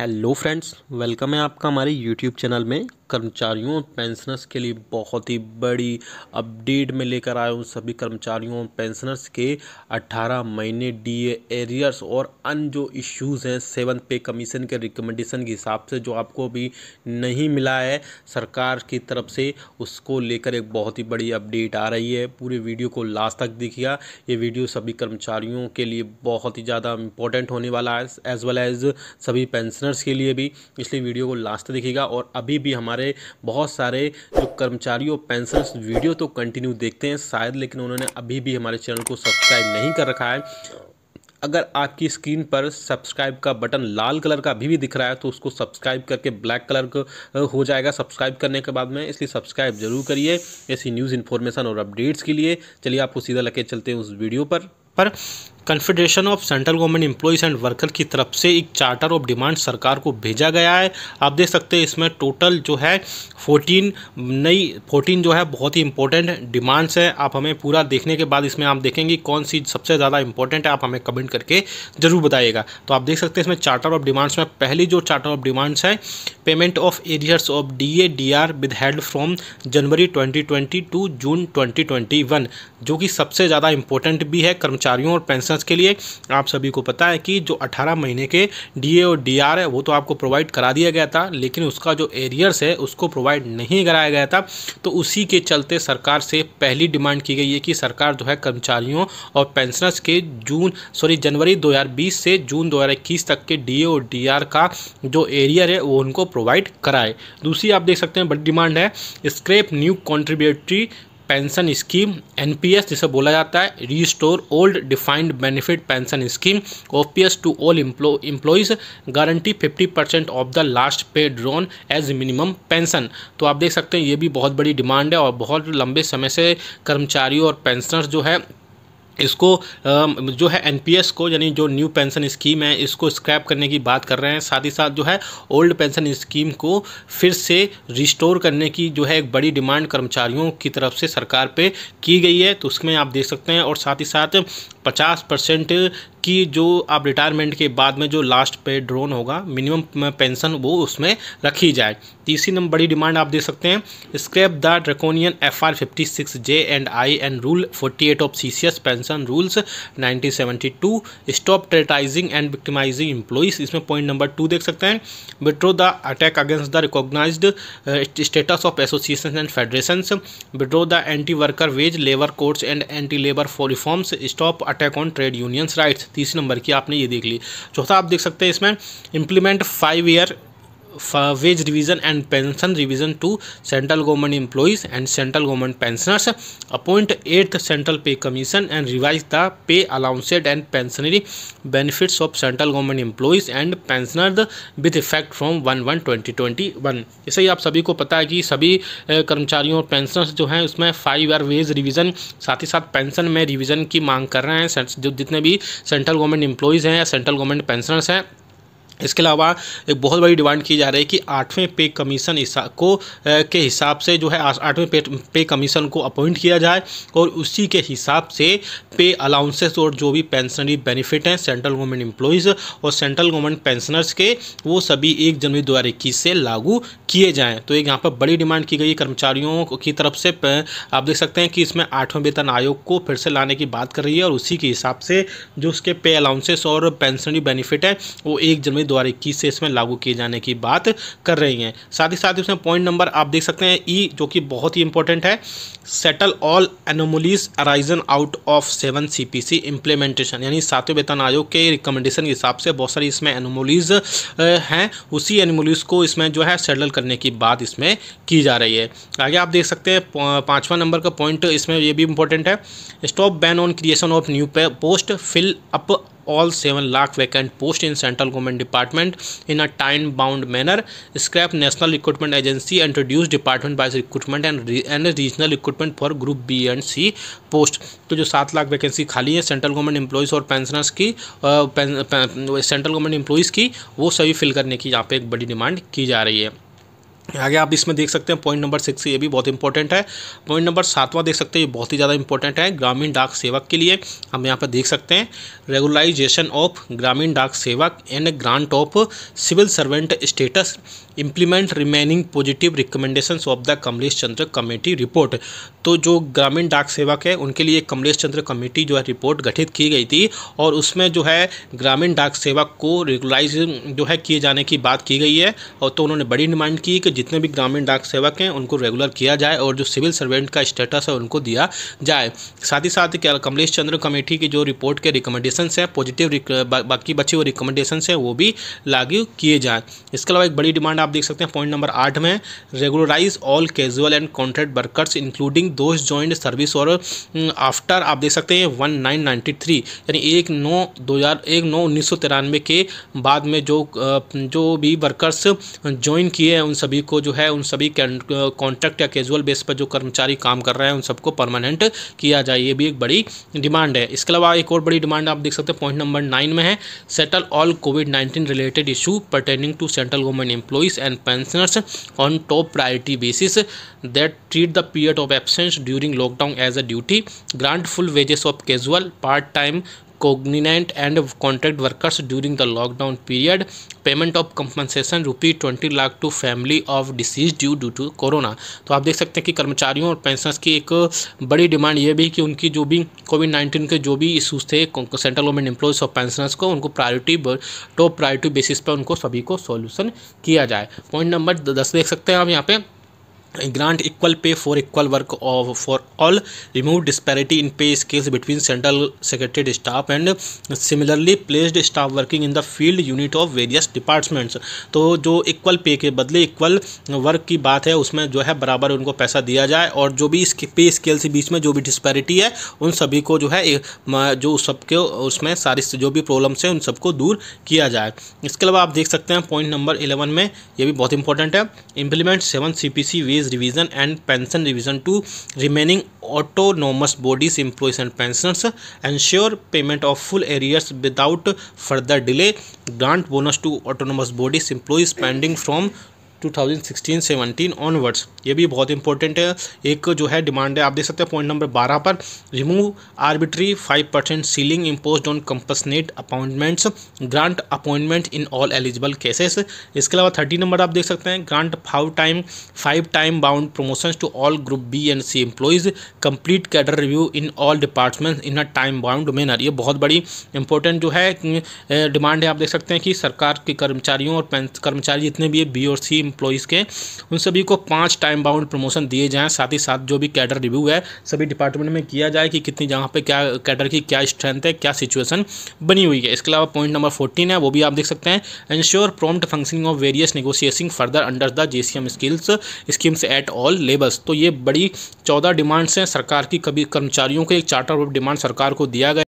hello friends welcome है आपका हमारे यूट्यूब चैनल में कर्मचारियों पेंशनर्स के लिए बहुत ही बड़ी अपडेट में लेकर आया हूँ सभी कर्मचारियों पेंशनर्स के 18 महीने डीए एरियर्स और अन जो इश्यूज़ हैं सेवन पे कमीशन के रिकमेंडेशन के हिसाब से जो आपको अभी नहीं मिला है सरकार की तरफ से उसको लेकर एक बहुत ही बड़ी अपडेट आ रही है पूरे वीडियो को लास्ट तक देखिएगा ये वीडियो सभी कर्मचारियों के लिए बहुत ही ज़्यादा इंपॉर्टेंट होने वाला है एज वेल एज सभी पेंशनर्स के लिए भी इसलिए वीडियो को लास्ट तक देखिएगा और अभी भी हमारे हमारे बहुत सारे जो कर्मचारियों पेंशन वीडियो तो कंटिन्यू देखते हैं शायद लेकिन उन्होंने अभी भी हमारे चैनल को सब्सक्राइब नहीं कर रखा है अगर आपकी स्क्रीन पर सब्सक्राइब का बटन लाल कलर का अभी भी दिख रहा है तो उसको सब्सक्राइब करके ब्लैक कलर का हो जाएगा सब्सक्राइब करने के बाद में इसलिए सब्सक्राइब जरूर करिए ऐसी न्यूज़ इन्फॉर्मेशन और अपडेट्स के लिए चलिए आपको सीधा लगे चलते हैं उस वीडियो पर पर confederation of central government employees and worker की तरफ से एक चार्टर ऑफ डिमांड सरकार को भेजा गया है आप देख सकते हैं इसमें टोटल जो है 14 नई 14 जो है बहुत ही इंपॉर्टेंट डिमांड्स है आप हमें पूरा देखने के बाद इसमें आप देखेंगे कौन सी सबसे ज़्यादा इंपॉर्टेंट है आप हमें कमेंट करके ज़रूर बताइएगा तो आप देख सकते हैं इसमें चार्टर ऑफ डिमांड्स में पहली जो चार्टर ऑफ डिमांड्स है payment of arrears of D A D R withheld from January twenty to June one जो कि सबसे ज़्यादा इंपॉर्टेंट भी है कर्मचारियों और पेंशन फ्रेशर्स के लिए आप सभी को पता है कि जो अठारह महीने के डी और डी है वो तो आपको प्रोवाइड करा दिया गया था लेकिन उसका जो एरियर्स है उसको प्रोवाइड नहीं कराया गया था तो उसी के चलते सरकार से पहली डिमांड की गई है कि सरकार जो है कर्मचारियों और पेंशनर्स के जून सॉरी जनवरी 2020 से जून 2021 तक के डी और डी का जो एरियर है वो उनको प्रोवाइड कराए दूसरी आप देख सकते हैं बड़ी डिमांड है scrap new contributory pension scheme NPS जिसे बोला जाता है restore old defined benefit pension scheme OPS to all employees guarantee 50 percent of the last pay drawn as minimum pension तो आप देख सकते हैं ये भी बहुत बड़ी डिमांड है और बहुत लंबे समय से कर्मचारियों और पेंशनर्स जो है इसको जो है एनपीएस को यानी जो न्यू पेंशन स्कीम है इसको स्क्रैप करने की बात कर रहे हैं साथ ही साथ जो है ओल्ड पेंशन स्कीम को फिर से रिस्टोर करने की जो है एक बड़ी डिमांड कर्मचारियों की तरफ से सरकार पे की गई है तो उसमें आप देख सकते हैं और साथ ही साथ पचास परसेंट की जो आप रिटायरमेंट के बाद में जो लास्ट पे ड्रोन होगा मिनिमम पेंशन वो उसमें रखी जाए तीसरी नंबर बड़ी डिमांड आप दे सकते हैं scrap the draconian F R fifty six J and I and rule forty eight of C C S pension rules nineteen seventy two stop terrorising and victimising employees इसमें पॉइंट नंबर टू देख सकते हैं withdraw the attack against the recognise status of association and federation withdraw the anti worker wage labour courts and anti labour for reforms stop attack on trade unions rights तीसरे number की आपने ये देख ली चौथा आप देख सकते हैं इसमें implement five year wage revision and pension revision to central government employees and central government pensioners appoint eighth central pay commission and revise the pay allowances and pensionary benefits of central government employees and pensioner with effect from one one twenty twenty one ऐसे ही आप सभी को पता है कि सभी कर्मचारियों और पेंशनर्स जो हैं उसमें फाइव ईयर वेज रिविजन साथ ही साथ पेंशन में रिविजन की मांग कर रहे हैं जो जितने भी सेंट्रल गवर्नमेंट एम्प्लॉयज़ हैं या सेंट्रल गवर्नमेंट पेंशनर्स हैं इसके अलावा एक बहुत बड़ी डिमांड की जा रही है कि आठवें पे कमीशन को के हिसाब से जो है आठवें पे पे कमीशन को अपॉइंट किया जाए और उसी के हिसाब से पे अलाउंसेस और जो भी पेंशनरी बेनिफिट हैं सेंट्रल गवर्नमेंट एम्प्लॉयज़ और सेंट्रल गवर्नमेंट पेंशनर्स के वो सभी एक जनवरी दो से लागू किए जाएँ तो एक यहाँ पर बड़ी डिमांड की गई है कर्मचारियों की तरफ से आप देख सकते हैं कि इसमें आठवें वेतन आयोग को फिर से लाने की बात कर रही है और उसी के हिसाब से जो उसके पे अलाउंसेस और पेंशनरी बेनिफिट हैं वो एक जनवरी दो से इसमें लागू किए जाने की बात कर रही हैं साथ ही साथ इसमें पॉइंट नंबर आप देख सकते हैं ई e, जो कि बहुत ही इंपॉर्टेंट है settle all anomalies arisen out of seven CPC implementation यानी सातवें वेतन आयोग के रिकमेंडेशन के हिसाब से बहुत सारी इसमें एनोमोलीज हैं उसी एनोमोलीज को इसमें जो है सेटल करने की बात इसमें की जा रही है आगे आप देख सकते हैं पाँचवा नंबर का पॉइंट इसमें ये भी इंपॉर्टेंट है stop ban on creation of new post fill up all seven lakh vacant post in central government department in a time bound manner scrap national recruitment agency introduce department wise recruitment and and regional recruitment for group B and C post तो जो सात lakh vacancy खाली है central government employees और pensioners की central government employees की वो सभी फिल करने की यहाँ पर एक बड़ी डिमांड की जा रही है आगे आप इसमें देख सकते हैं पॉइंट नंबर सिक्स ये भी बहुत इंपॉर्टेंट है पॉइंट नंबर सातवां देख सकते हैं ये बहुत ही ज़्यादा इंपॉर्टेंट है ग्रामीण डाक सेवक के लिए हम यहाँ पर देख सकते हैं regularisation of Gramin Dak Sevak and grant of civil servant status implement remaining positive recommendation of the Kamlesh Chandra committee report तो जो ग्रामीण डाक सेवक है उनके लिए कमलेश चंद्र कमेटी जो है रिपोर्ट गठित की गई थी और उसमें जो है ग्रामीण डाक सेवक को रेगुलाइज जो है किए जाने की बात की गई है और तो उन्होंने बड़ी डिमांड की कि जितने भी ग्रामीण डाक सेवक हैं उनको रेगुलर किया जाए और जो सिविल सर्वेंट का स्टेटस है उनको दिया जाए साथ ही साथ क्या कमलेश चंद्र कमेटी की जो रिपोर्ट के रिकमेंडेशन हैं पॉजिटिव बाकी बचे हुए रिकमेंडेशन हैं वो भी लागू किए जाएँ इसके अलावा एक बड़ी डिमांड आप देख सकते हैं पॉइंट नंबर आठ में regularise all casual and contract workers including दोस्त ज्वाइंट सर्विस और आफ्टर आप देख सकते हैं वन नाइन थ्री यानी एक नौ दो हज़ार एक नौ उन्नीस सौ तिरानवे के बाद में जो जो भी वर्कर्स ज्वाइन किए हैं उन सभी को जो है उन सभी कॉन्ट्रैक्ट या कैजुअल बेस पर जो कर्मचारी काम कर रहे हैं उन सबको परमानेंट किया जाए ये भी एक बड़ी डिमांड है इसके अलावा एक और बड़ी डिमांड आप देख सकते हैं पॉइंट नंबर नाइन में है settle all covid nineteen related issue pertaining to central government employees and pensioners on top priority basis that treat the period of absence during lockdown as a duty grant full wages of casual part time कोग्निनेंट and contract workers during the lockdown period payment of compensation rupee twenty lakh to family of deceased due due to corona तो आप देख सकते हैं कि कर्मचारियों और pensioners की एक बड़ी डिमांड ये भी कि उनकी जो भी कोविड नाइन्टीन के जो भी इशूज़ थे सेंट्रल गवर्नमेंट एम्प्लॉयज़ और पेंशनर्स को उनको प्रायोरिटी टॉप प्रायोरिटी बेसिस पर उनको सभी को सोल्यूशन किया जाए पॉइंट नंबर दस देख सकते हैं आप यहाँ पे grant equal pay for equal work of for all remove disparity in pay scales between central secretariat staff and similarly placed staff working in the field unit of various departments तो जो equal pay के बदले equal work की बात है उसमें जो है बराबर उनको पैसा दिया जाए और जो भी पे स्केल्स के बीच में जो भी डिस्पैरिटी है उन सभी को जो है जो सबके उसमें सारी जो भी प्रॉब्लम्स हैं उन सबको दूर किया जाए इसके अलावा आप देख सकते हैं पॉइंट नंबर इलेवन में ये भी बहुत इंपॉर्टेंट है implement seven C P C wage revision and pension revision to remaining autonomous bodies employees and pensioners ensure payment of full arrears without further delay grant bonus to autonomous bodies employees pending from 2016-17 onwards ये भी बहुत important है एक जो है demand है आप देख सकते हैं पॉइंट नंबर 12 पर remove arbitrary 5 percent ceiling imposed on compassionate appointments grant appointment in all eligible cases इसके अलावा थर्टी नंबर आप देख सकते हैं grant five time five time bound promotions to all group B and C employees complete cadre review in all departments in a time bound manner ये बहुत बड़ी important जो है डिमांड अं, अं, है आप देख सकते हैं कि सरकार के कर्मचारियों और कर्मचारी जितने भी है बी और सी इम्प्लॉयज़ के उन सभी को पाँच टाइम बाउंड प्रमोशन दिए जाएँ साथ ही साथ जो भी कैडर रिव्यू है सभी डिपार्टमेंट में किया जाए कि कितनी जगह पर क्या कैडर की क्या स्ट्रेंथ है क्या सिचुएसन बनी हुई है इसके अलावा पॉइंट नंबर फोर्टीन है वो भी आप देख सकते हैं ensure prompt functioning of various negotiation further under the J skills schemes at all levels तो ये बड़ी चौदह डिमांड्स हैं सरकार की कभी कर्मचारियों को एक चार्टर ऑफ डिमांड सरकार को दिया गया